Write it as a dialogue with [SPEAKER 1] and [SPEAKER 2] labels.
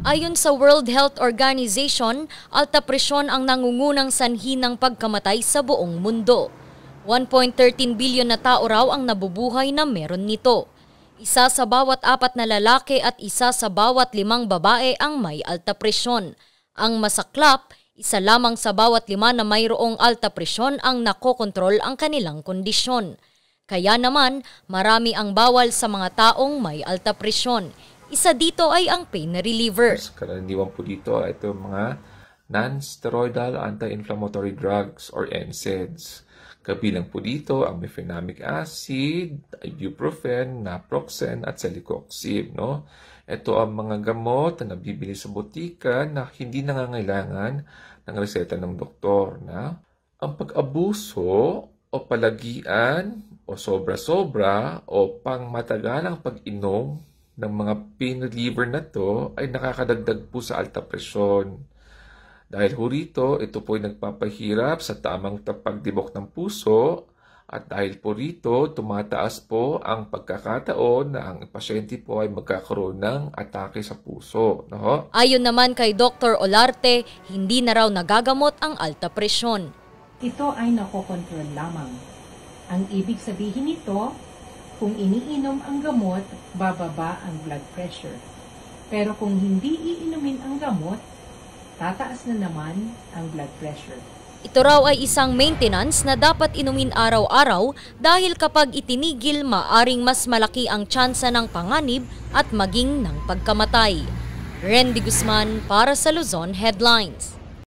[SPEAKER 1] Ayon sa World Health Organization, alta presyon ang nangungunang sanhi ng pagkamatay sa buong mundo. 1.13 bilyon na tao raw ang nabubuhay na meron nito. Isa sa bawat apat na lalaki at isa sa bawat limang babae ang may alta presyon. Ang masaklap, isa lamang sa bawat lima na mayroong alta presyon ang nakokontrol ang kanilang kondisyon. Kaya naman, marami ang bawal sa mga taong may alta presyon isa dito ay ang pain reliever.
[SPEAKER 2] Karaniwan po dito ay ito mga non-steroidal anti-inflammatory drugs or NSAIDs. Kabilang po dito ang mefenamic acid, ibuprofen, naproxen at celecoxib. No? Ito ang mga gamot na nabibili sa botika na hindi nangangailangan ng reseta ng doktor. Na? Ang pag-abuso o palagian o sobra-sobra o pangmatagalang pag-inom ng mga pain reliever na to ay nakakadagdag po sa alta presyon. Dahil ho rito, ito po ay nagpapahirap sa tamang pagdibok ng puso at dahil po rito, tumataas po ang pagkakataon na ang pasyente po ay magkakaroon ng atake sa puso. No?
[SPEAKER 1] Ayon naman kay Dr. Olarte, hindi na raw nagagamot ang
[SPEAKER 3] alta presyon. Ito ay nakokontrol lamang. Ang ibig sabihin nito, kung iniinom ang gamot, bababa ang blood pressure. Pero kung hindi iinumin ang gamot, tataas na naman ang blood pressure.
[SPEAKER 1] Ito raw ay isang maintenance na dapat inumin araw-araw dahil kapag itinigil maaring mas malaki ang tsansa ng panganib at maging ng pagkamatay. Randy Guzman para sa Luzon Headlines.